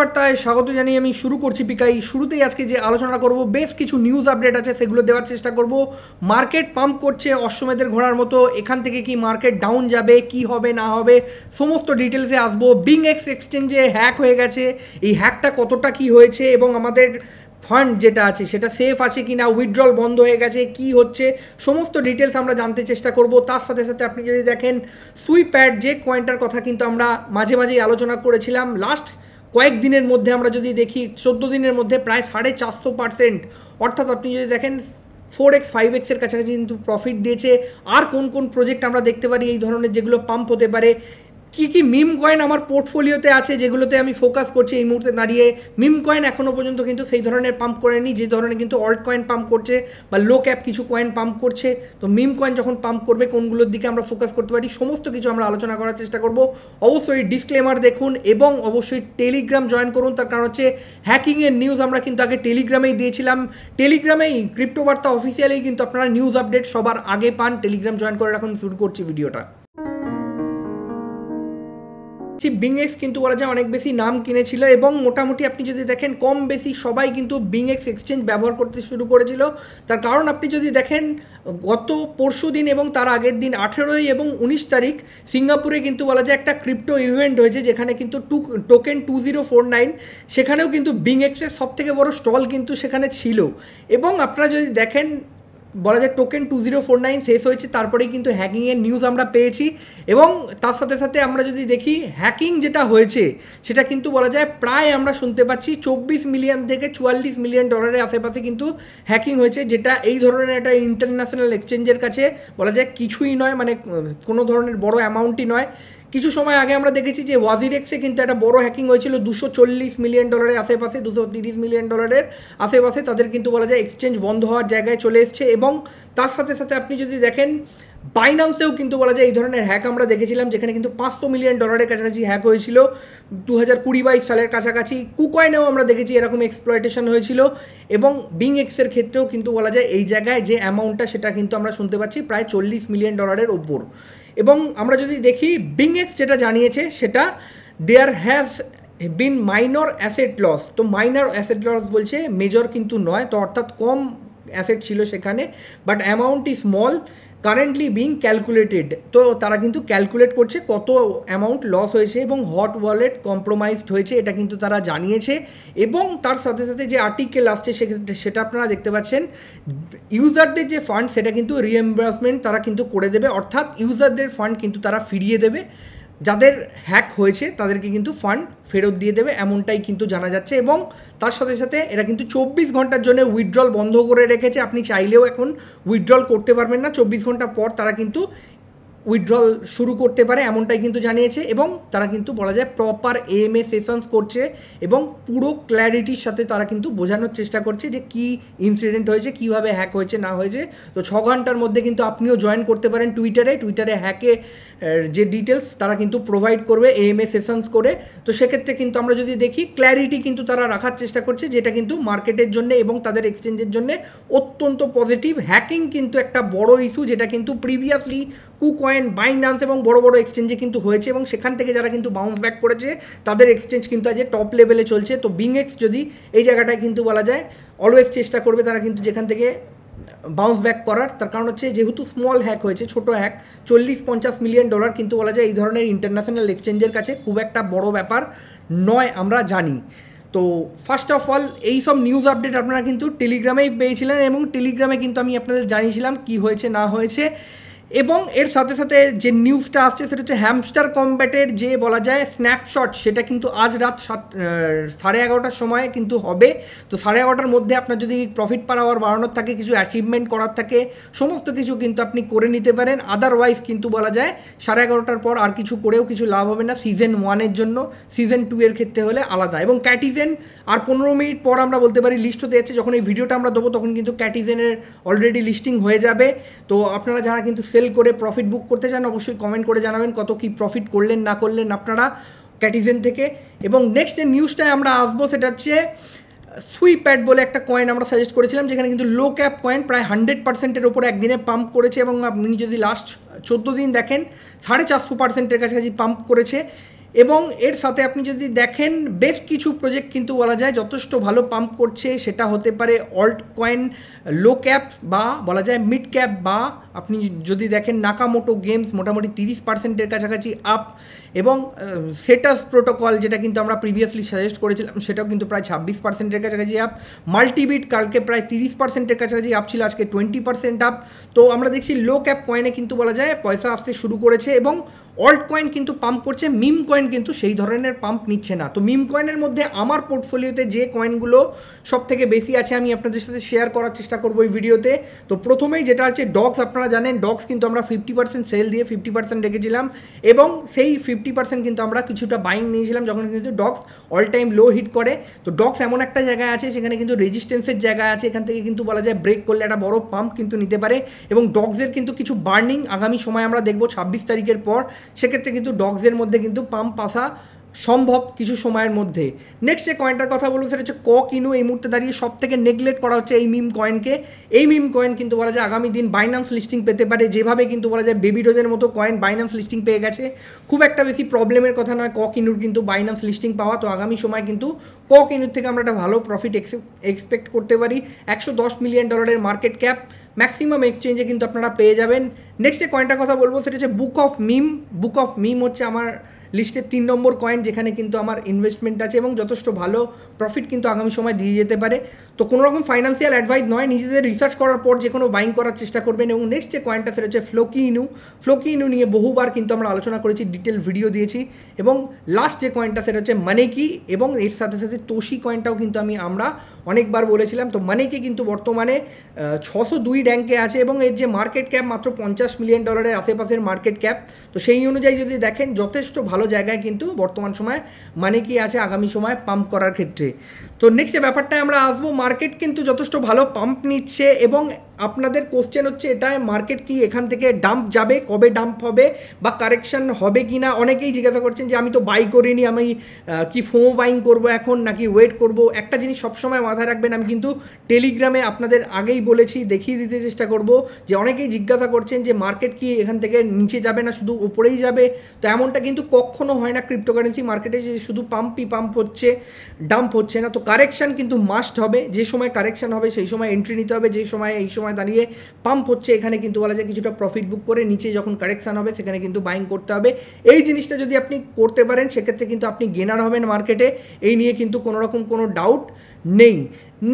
বার্তায় স্বাগত জানিয়ে আমি শুরু করছি পিকাই শুরুতেই আজকে যে আলোচনা করব বেশ কিছু নিউজ আপডেট আছে সেগুলো দেওয়ার চেষ্টা করব মার্কেট পাম্প করছে অশ্বমেধের ঘোড়ার মতো এখান থেকে কি মার্কেট ডাউন যাবে কি হবে না হবে সমস্ত ডিটেলসে আসবো বিং এক্স এক্সচেঞ্জে হ্যাক হয়ে গেছে এই হ্যাকটা কতটা কি হয়েছে এবং আমাদের ফান্ড যেটা আছে সেটা সেফ আছে কি না উইথড্রল বন্ধ হয়ে গেছে কি হচ্ছে সমস্ত ডিটেলস আমরা জানতে চেষ্টা করব তার সাথে সাথে আপনি যদি দেখেন সুইপ্যাড যে কয়েনটার কথা কিন্তু আমরা মাঝে মাঝেই আলোচনা করেছিলাম লাস্ট কয়েকদিনের মধ্যে আমরা যদি দেখি চোদ্দো দিনের মধ্যে প্রায় সাড়ে চারশো পার্সেন্ট অর্থাৎ আপনি যদি দেখেন ফোর এক্স ফাইভ এক্সের কাছাকাছি কিন্তু প্রফিট দিয়েছে আর কোন কোন প্রজেক্ট আমরা দেখতে পারি এই ধরনের যেগুলো পাম্প হতে পারে কি কি মিম কয়েন আমার পোর্টফোলিওতে আছে যেগুলোতে আমি ফোকাস করছি এই মুহূর্তে দাঁড়িয়ে মিম কয়েন এখনও পর্যন্ত কিন্তু সেই ধরনের পাম্প করেনি যে ধরনের কিন্তু অল্ট কয়েন পাম্প করছে বা লো ক্যাপ কিছু কয়েন পাম্প করছে তো মিম কয়েন যখন পাম্প করবে কোনগুলোর দিকে আমরা ফোকাস করতে পারি সমস্ত কিছু আমরা আলোচনা করার চেষ্টা করব অবশ্যই ডিসক্লেমার দেখুন এবং অবশ্যই টেলিগ্রাম জয়েন করুন তার কারণ হচ্ছে হ্যাকিংয়ের নিউজ আমরা কিন্তু আগে টেলিগ্রামেই দিয়েছিলাম টেলিগ্রামেই ক্রিপ্টোবার্তা অফিসিয়ালেই কিন্তু আপনারা নিউজ আপডেট সবার আগে পান টেলিগ্রাম জয়েন করে রাখুন শুরু করছি ভিডিওটা করছি বিংএক্স কিন্তু বলা যায় অনেক বেশি নাম কিনেছিল এবং মোটামুটি আপনি যদি দেখেন কম বেশি সবাই কিন্তু বিংএক্স এক্সচেঞ্জ ব্যবহার করতে শুরু করেছিল তার কারণ আপনি যদি দেখেন গত পরশু দিন এবং তার আগের দিন আঠেরোই এবং উনিশ তারিখ সিঙ্গাপুরে কিন্তু বলা যায় একটা ক্রিপ্টো ইভেন্ট হয়েছে যেখানে কিন্তু two token two zero four nine সেখানেও কিন্তু বিংএক্সের সবথেকে বড় স্টল কিন্তু সেখানে ছিল এবং আপনারা যদি দেখেন বলা যায় token two zero four nine শেষ হয়েছে তারপরেই কিন্তু হ্যাকিংয়ের নিউজ আমরা পেয়েছি এবং তার সাথে সাথে আমরা যদি দেখি হ্যাকিং যেটা হয়েছে সেটা কিন্তু বলা যায় প্রায় আমরা শুনতে পাচ্ছি চব্বিশ মিলিয়ন থেকে চুয়াল্লিশ মিলিয়ন ডলারের আশেপাশে কিন্তু হ্যাকিং হয়েছে যেটা এই ধরনের একটা ইন্টারন্যাশনাল এক্সচেঞ্জের কাছে বলা যায় কিছুই নয় মানে কোনো ধরনের বড় অ্যামাউন্টই নয় কিছু সময় আগে আমরা দেখেছি যে ওয়াজিরেক্সে কিন্তু একটা বড় হ্যাকিং হয়েছিল দুশো চল্লিশ মিলিয়ন ডলারের আশেপাশে দুশো তিরিশ মিলিয়ন ডলারের আশেপাশে তাদের কিন্তু বলা যায় এক্সচেঞ্জ বন্ধ হওয়ার জায়গায় চলে এসছে এবং তার সাথে সাথে আপনি যদি দেখেন বাইনান্সেও কিন্তু বলা যায় এই ধরনের হ্যাক আমরা দেখেছিলাম যেখানে কিন্তু পাঁচশো মিলিয়ন ডলারের কাছাকাছি হ্যাক হয়েছিল দু হাজার কুড়ি বাইশ সালের কাছাকাছি কুকয়েনেও আমরা দেখেছি এরকম এক্সপ্লয়টেশন হয়েছিল এবং বিং এক্সের ক্ষেত্রেও কিন্তু বলা যায় এই জায়গায় যে অ্যামাউন্টটা সেটা কিন্তু আমরা শুনতে পাচ্ছি প্রায় চল্লিশ মিলিয়ন ডলারের ওপর এবং আমরা যদি দেখি বিংএক্স যেটা জানিয়েছে সেটা there has been minor asset loss তো মাইনর অ্যাসেট লস বলছে মেজর কিন্তু নয় তো অর্থাৎ কম অ্যাসেট ছিল সেখানে but amount is small currently being calculated তো তারা কিন্তু ক্যালকুলেট করছে কত অ্যামাউন্ট লস হয়েছে এবং হট ওয়ালেট কম্প্রোমাইজড হয়েছে এটা কিন্তু তারা জানিয়েছে এবং তার সাথে সাথে যে আর্টিকেল আসছে সেটা আপনারা দেখতে পাচ্ছেন ইউজারদের যে ফান্ড সেটা কিন্তু রিএম্বার্সমেন্ট তারা কিন্তু করে দেবে অর্থাৎ ইউজারদের ফান্ড কিন্তু তারা ফিরিয়ে দেবে যাদের হ্যাক হয়েছে তাদেরকে কিন্তু ফান্ড ফেরত দিয়ে দেবে এমনটাই কিন্তু জানা যাচ্ছে এবং তার সাথে সাথে এরা কিন্তু চব্বিশ ঘন্টার জন্য উইথড্রল বন্ধ করে রেখেছে আপনি চাইলেও এখন উইথড্রল করতে পারবেন না চব্বিশ ঘন্টা পর তারা কিন্তু উইথড্রল শুরু করতে পারে এমনটাই কিন্তু জানিয়েছে এবং তারা কিন্তু বলা যায় প্রপার এএমএ সেশনস করছে এবং পুরো ক্ল্যারিটির সাথে তারা কিন্তু বোঝানোর চেষ্টা করছে যে কি ইনসিডেন্ট হয়েছে কিভাবে হ্যাক হয়েছে না হয়েছে তো ছ ঘন্টার মধ্যে কিন্তু আপনিও জয়েন করতে পারেন টুইটারে টুইটারে হ্যাকে যে ডিটেলস তারা কিন্তু প্রোভাইড করবে এএমএ সেশনস করে তো সেক্ষেত্রে কিন্তু আমরা যদি দেখি ক্ল্যারিটি কিন্তু তারা রাখার চেষ্টা করছে যেটা কিন্তু মার্কেটের জন্য এবং তাদের এক্সচেঞ্জের জন্য অত্যন্ত পজিটিভ হ্যাকিং কিন্তু একটা বড় ইস্যু যেটা কিন্তু প্রিভিয়াসলি কুকয়েন বাইন বাইন্ডান্স এবং বড় বড় এক্সচেঞ্জে কিন্তু হয়েছে এবং সেখান থেকে যারা কিন্তু বাউন্স ব্যাক করেছে তাদের এক্সচেঞ্জ কিন্তু আজ টপ লেভেলে চলছে তো বিং এক্স যদি এই জায়গাটায় কিন্তু বলা যায় অলওয়েজ চেষ্টা করবে তারা কিন্তু যেখান থেকে বাউন্স ব্যাক করার তার কারণ হচ্ছে যেহেতু স্মল হ্যাক হয়েছে ছোট হ্যাক চল্লিশ পঞ্চাশ মিলিয়ন ডলার কিন্তু বলা যায় এই ধরনের ইন্টারন্যাশনাল এক্সচেঞ্জের কাছে খুব একটা বড় ব্যাপার নয় আমরা জানি তো ফার্স্ট অফ অল এই সব নিউজ আপডেট আপনারা কিন্তু টেলিগ্রামেই পেয়েছিলেন এবং টেলিগ্রামে কিন্তু আমি আপনাদের জানিয়েছিলাম কি হয়েছে না হয়েছে এবং এর সাথে সাথে যে নিউজটা আসছে সেটা হচ্ছে হ্যামস্টার কম্ব্যাটের যে বলা যায় স্ন্যাপশট সেটা কিন্তু আজ রাত সাত সাড়ে এগারোটার সময় কিন্তু হবে তো সাড়ে এগারোটার মধ্যে আপনার যদি প্রফিট পার আওয়ার বাড়ানোর থাকে কিছু অ্যাচিভমেন্ট করার থাকে সমস্ত কিছু কিন্তু আপনি করে নিতে পারেন আদারওয়াইজ কিন্তু বলা যায় সাড়ে এগারোটার পর আর কিছু করেও কিছু লাভ হবে না সিজন ওয়ানের জন্য সিজন টু এর ক্ষেত্রে হলে আলাদা এবং ক্যাটিজেন আর পনেরো মিনিট পর আমরা বলতে পারি লিস্ট হতে যাচ্ছে যখন এই ভিডিওটা আমরা দেবো তখন কিন্তু ক্যাটিজেনের অলরেডি লিস্টিং হয়ে যাবে তো আপনারা যারা কিন্তু সেল সেল করে প্রফিট বুক করতে চান অবশ্যই কমেন্ট করে জানাবেন কত কি প্রফিট করলেন না করলেন আপনারা ক্যাটিজেন থেকে এবং নেক্সট যে নিউজটায় আমরা আসবো সেটা হচ্ছে সুইপ্যাড বলে একটা কয়েন আমরা সাজেস্ট করেছিলাম যেখানে কিন্তু লো ক্যাপ কয়েন প্রায় হান্ড্রেড পার্সেন্টের ওপর একদিনে পাম্প করেছে এবং আপনি যদি লাস্ট চোদ্দো দিন দেখেন সাড়ে চারশো পার্সেন্টের কাছাকাছি পাম্প করেছে এবং এর সাথে আপনি যদি দেখেন বেশ কিছু প্রজেক্ট কিন্তু বলা যায় যথেষ্ট ভালো পাম্প করছে সেটা হতে পারে অল্ট কয়েন লো ক্যাপ বা বলা যায় মিড ক্যাপ বা আপনি যদি দেখেন নাকামোটো গেমস মোটামুটি তিরিশ পার্সেন্টের কাছাকাছি আপ এবং সেটাস প্রোটোকল যেটা কিন্তু আমরা প্রিভিয়াসলি সাজেস্ট করেছিলাম সেটাও কিন্তু প্রায় ছাব্বিশ পার্সেন্টের কাছাকাছি আপ মাল্টিবিট কালকে প্রায় তিরিশ পার্সেন্টের কাছাকাছি আপ ছিল আজকে টোয়েন্টি পার্সেন্ট আপ তো আমরা দেখছি লো ক্যাপ কয়েনে কিন্তু বলা যায় পয়সা আসতে শুরু করেছে এবং অল্ট কয়েন কিন্তু পাম্প করছে মিম কয়েন কিন্তু সেই ধরনের পাম্প নিচ্ছে না তো মিম কয়েনের মধ্যে আমার পোর্টফোলিওতে যে কয়েনগুলো সব থেকে বেশি আছে আমি আপনাদের সাথে শেয়ার করার চেষ্টা করবো এই ভিডিওতে তো প্রথমেই যেটা আছে ডগস আপনারা জানেন ডগস কিন্তু আমরা ফিফটি পার্সেন্ট সেল দিয়ে ফিফটি পার্সেন্ট রেখেছিলাম এবং সেই ফিফটি পার্সেন্ট কিন্তু আমরা কিছুটা বাইং নিয়েছিলাম যখন কিন্তু Dogs all time low hit করে তো ডগস এমন একটা জায়গায় আছে সেখানে কিন্তু রেজিস্ট্যান্সের জায়গা আছে এখান থেকে কিন্তু বলা যায় ব্রেক করলে একটা বড় পাম্প কিন্তু নিতে পারে এবং ডগসের কিন্তু কিছু বার্নিং আগামী সময় আমরা দেখবো ছাব্বিশ তারিখের পর সেক্ষেত্রে কিন্তু ডগসের মধ্যে কিন্তু পাম্প পাসা সম্ভব কিছু সময়ের মধ্যে নেক্সট যে কয়েনটার কথা বলবো সেটা হচ্ছে ক কিনু এই মুহূর্তে দাঁড়িয়ে সব থেকে নেগলেক্ট করা হচ্ছে এই মিম কয়েনকে এই মিম কয়েন কিন্তু বলা যায় আগামী দিন বাইনান্স লিস্টিং পেতে পারে যেভাবে কিন্তু বলা যায় বেবি ডোজের মতো কয়েন বাইনান্স লিস্টিং পেয়ে গেছে খুব একটা বেশি প্রবলেমের কথা নয় ক কিনুর কিন্তু বাইনান্স লিস্টিং পাওয়া তো আগামী সময় কিন্তু ক কিনুর থেকে আমরা একটা ভালো প্রফিট এক্সপেক্ট করতে পারি একশো দশ মিলিয়ন ডলারের মার্কেট ক্যাপ ম্যাক্সিমাম এক্সচেঞ্জে কিন্তু আপনারা পেয়ে যাবেন নেক্সট যে কয়েনটার কথা বলবো সেটা হচ্ছে book of meme book of মিম হচ্ছে আমার লিস্টের তিন নম্বর কয়েন যেখানে কিন্তু আমার ইনভেস্টমেন্ট আছে এবং যথেষ্ট ভালো প্রফিট কিন্তু আগামী সময় দিয়ে যেতে পারে তো কোনো রকম ফাইন্যান্সিয়াল অ্যাডভাইস নয় নিজেদের রিসার্চ করার পর যে কোনো বাইং করার চেষ্টা করবেন এবং নেক্সট যে কয়েনটা সেটা হচ্ছে ফ্লোকি ইনু ফ্লোকি ইনু নিয়ে বহুবার কিন্তু আমরা আলোচনা করেছি ডিটেল ভিডিও দিয়েছি এবং লাস্ট যে কয়েনটা সেটা হচ্ছে মানেকি এবং এর সাথে সাথে তোষি কয়েনটাও কিন্তু আমি আমরা অনেকবার বলেছিলাম তো মানেকি কিন্তু বর্তমানে ছশো দুই র্যাঙ্কে আছে এবং এর যে মার্কেট ক্যাপ মাত্র পঞ্চাশ মিলিয়ন ডলারের আশেপাশের মার্কেট ক্যাপ তো সেই অনুযায়ী যদি দেখেন যথেষ্ট ভালো জায়গায় কিন্তু বর্তমান সময়ে মানেকি আছে আগামী সময়ে পাম্প করার ক্ষেত্রে তো নেক্সট যে ব্যাপারটায় আমরা আসবো মার্কেট কিন্তু যথেষ্ট ভালো পাম্প নিচ্ছে এবং আপনাদের কোশ্চেন হচ্ছে এটা মার্কেট কি এখান থেকে ডাম্প যাবে কবে ডাম্প হবে বা কারেকশান হবে কি না অনেকেই জিজ্ঞাসা করছেন যে আমি তো বাই করিনি আমি কি ফোমো বাইং করব এখন নাকি ওয়েট করব একটা জিনিস সবসময় মাথায় রাখবেন আমি কিন্তু টেলিগ্রামে আপনাদের আগেই বলেছি দেখিয়ে দিতে চেষ্টা করব যে অনেকেই জিজ্ঞাসা করছেন যে মার্কেট কি এখান থেকে নিচে যাবে না শুধু উপরেই যাবে তো এমনটা কিন্তু কখনো হয় না ক্রিপ্টোকারেন্সি মার্কেটে যে শুধু পাম্পই পাম্প হচ্ছে ডাম্প হচ্ছে না তো কারেকশান কিন্তু মাস্ট হবে যে সময় কারেকশান হবে সেই সময় এন্ট্রি নিতে হবে যে সময় এই সময় সময় দাঁড়িয়ে পাম্প হচ্ছে এখানে কিন্তু বলা যায় কিছুটা প্রফিট বুক করে নিচে যখন কারেকশান হবে সেখানে কিন্তু বাইং করতে হবে এই জিনিসটা যদি আপনি করতে পারেন সেক্ষেত্রে কিন্তু আপনি গেনার হবেন মার্কেটে এই নিয়ে কিন্তু কোনোরকম কোনো ডাউট নেই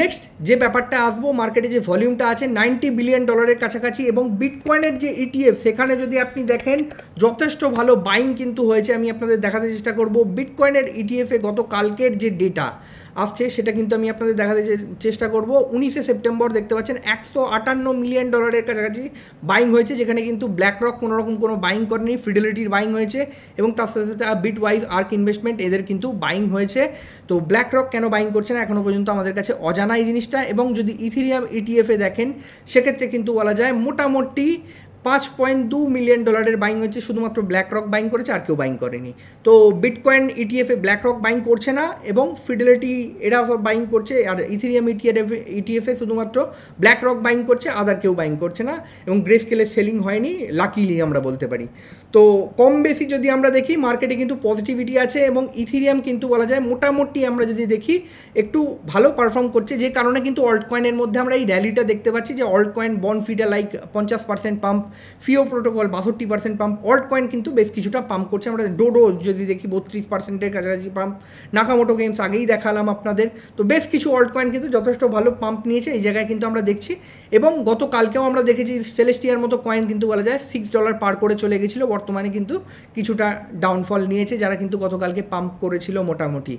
নেক্সট যে ব্যাপারটা আসবো মার্কেটে যে ভলিউমটা আছে নাইনটি বিলিয়ন ডলারের কাছাকাছি এবং বিটকয়েনের যে ইটিএফ e সেখানে যদি আপনি দেখেন যথেষ্ট ভালো বাইং কিন্তু হয়েছে আমি আপনাদের দেখাতে চেষ্টা করব বিটকয়েনের ইটিএফে গত কালকের যে ডেটা আসছে সেটা কিন্তু আমি আপনাদের দেখাতে চেষ্টা করব উনিশে সেপ্টেম্বর দেখতে পাচ্ছেন একশো আটান্ন মিলিয়ন ডলারের কাছাকাছি বাইং হয়েছে যেখানে কিন্তু ব্ল্যাক রক কোনোরকম কোনো বাইং করেনি ফিডেলিটির বাইং হয়েছে এবং তার সাথে সাথে বিট ওয়াইজ আর্ক ইনভেস্টমেন্ট এদের কিন্তু বাইং হয়েছে তো ব্ল্যাক রক কেন বাইং করছে না এখনও পর্যন্ত পর্যন্ত আমাদের কাছে অজানা এই জিনিসটা এবং যদি ইথিরিয়াম ইটিএফে e দেখেন সেক্ষেত্রে কিন্তু বলা যায় মোটামুটি পাঁচ পয়েন্ট দু মিলিয়ন ডলারের বাইং হয়েছে শুধুমাত্র ব্ল্যাক রক বাইং করেছে আর কেউ বাইং করেনি তো বিটকয়েন ইটিএফে ব্ল্যাক রক বাইং করছে না এবং ফিডেলিটি এরা সব বাইং করছে আর ইথিরিয়াম ইটিএফ ইটিএফে শুধুমাত্র ব্ল্যাক রক বাইং করছে আদার কেউ বাইং করছে না এবং গ্রে স্কেলে সেলিং হয়নি লাকিলি আমরা বলতে পারি তো কম বেশি যদি আমরা দেখি মার্কেটে কিন্তু পজিটিভিটি আছে এবং ইথিরিয়াম কিন্তু বলা যায় মোটামুটি আমরা যদি দেখি একটু ভালো পারফর্ম করছে যে কারণে কিন্তু অল্ট কয়েনের মধ্যে আমরা এই র্যালিটা দেখতে পাচ্ছি যে altcoin Bonfida like পঞ্চাশ পার্সেন্ট পাম্প ফিও প্রোটোকল বাষট্টি পার্সেন্ট পাম্প অল্ট কয়েন কিন্তু বেশ কিছুটা পাম্প করছে আমরা ডোডো যদি দেখি বত্রিশ পার্সেন্টের কাছাকাছি পাম্প নাকামোটো গেমস আগেই দেখালাম আপনাদের তো বেশ কিছু অল্ট কয়েন কিন্তু যথেষ্ট ভালো পাম্প নিয়েছে এই জায়গায় কিন্তু আমরা দেখছি এবং গতকালকেও আমরা দেখেছি সেলেস্টিয়ার মতো কয়েন কিন্তু বলা যায় সিক্স ডলার পার করে চলে গেছিলো বর্তমানে কিন্তু কিছুটা ডাউনফল নিয়েছে যারা কিন্তু গতকালকে পাম্প করেছিল মোটামুটি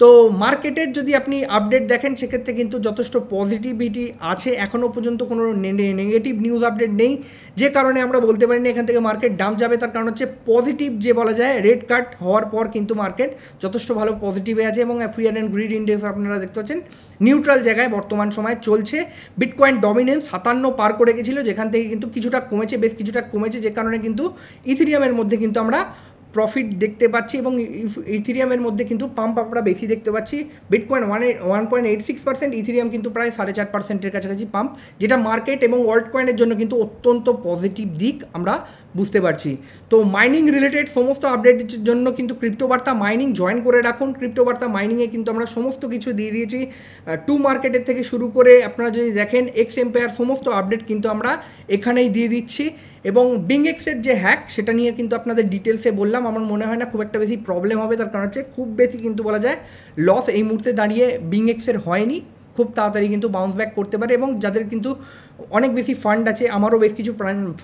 তো মার্কেটের যদি আপনি আপডেট দেখেন সেক্ষেত্রে কিন্তু যথেষ্ট পজিটিভিটি আছে এখনও পর্যন্ত কোনো নেগেটিভ নিউজ আপডেট নেই যে কারণে আমরা বলতে পারি না এখান থেকে মার্কেট ডাম যাবে তার কারণ হচ্ছে পজিটিভ যে বলা যায় রেড কাট হওয়ার পর কিন্তু মার্কেট যথেষ্ট ভালো পজিটিভে আছে এবং ফিয়ার অ্যান্ড গ্রিড ইন্ডেক্স আপনারা দেখতে পাচ্ছেন নিউট্রাল জায়গায় বর্তমান সময়ে চলছে বিটকয়েন ডমিনেন্স সাতান্ন পার করে গেছিলো যেখান থেকে কিন্তু কিছুটা কমেছে বেশ কিছুটা কমেছে যে কারণে কিন্তু ইথিরিয়ামের মধ্যে কিন্তু আমরা প্রফিট দেখতে পাচ্ছি এবং ইথিরিয়ামের মধ্যে কিন্তু পাম্প আমরা বেশি দেখতে পাচ্ছি bitcoin one one point eight six percent Ethereum কিন্তু প্রায় সাড়ে চার পার্সেন্টের কাছাকাছি পাম্প যেটা মার্কেট এবং ওয়ার্ল্ড কয়েনের জন্য কিন্তু অত্যন্ত পজিটিভ দিক আমরা বুঝতে পারছি তো মাইনিং রিলেটেড সমস্ত আপডেটের জন্য কিন্তু ক্রিপ্টোবার্তা মাইনিং জয়েন করে রাখুন ক্রিপ্টোবার্তা মাইনিংয়ে কিন্তু আমরা সমস্ত কিছু দিয়ে দিয়েছি টু মার্কেটের থেকে শুরু করে আপনারা যদি দেখেন এক্স এম্পেয়ার সমস্ত আপডেট কিন্তু আমরা এখানেই দিয়ে দিচ্ছি এবং বিংএক্সের যে হ্যাক সেটা নিয়ে কিন্তু আপনাদের ডিটেলসে বললাম আমার মনে হয় না খুব একটা বেশি প্রবলেম হবে তার কারণ হচ্ছে খুব বেশি কিন্তু বলা যায় লস এই মুহূর্তে দাঁড়িয়ে বিংএক্সের হয়নি খুব তাড়াতাড়ি কিন্তু বাউন্স ব্যাক করতে পারে এবং যাদের কিন্তু অনেক বেশি ফান্ড আছে আমারও বেশ কিছু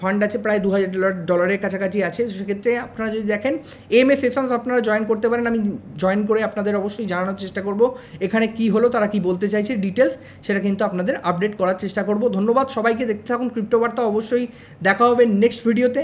ফান্ড আছে প্রায় দু হাজার ডলার ডলারের কাছাকাছি আছে সেক্ষেত্রে আপনারা যদি দেখেন এম এ সেশনস আপনারা জয়েন করতে পারেন আমি জয়েন করে আপনাদের অবশ্যই জানানোর চেষ্টা করব এখানে কি হলো তারা কি বলতে চাইছে ডিটেলস সেটা কিন্তু আপনাদের আপডেট করার চেষ্টা করব ধন্যবাদ সবাইকে দেখতে থাকুন ক্রিপ্টোবার্তা অবশ্যই দেখা হবে নেক্সট ভিডিওতে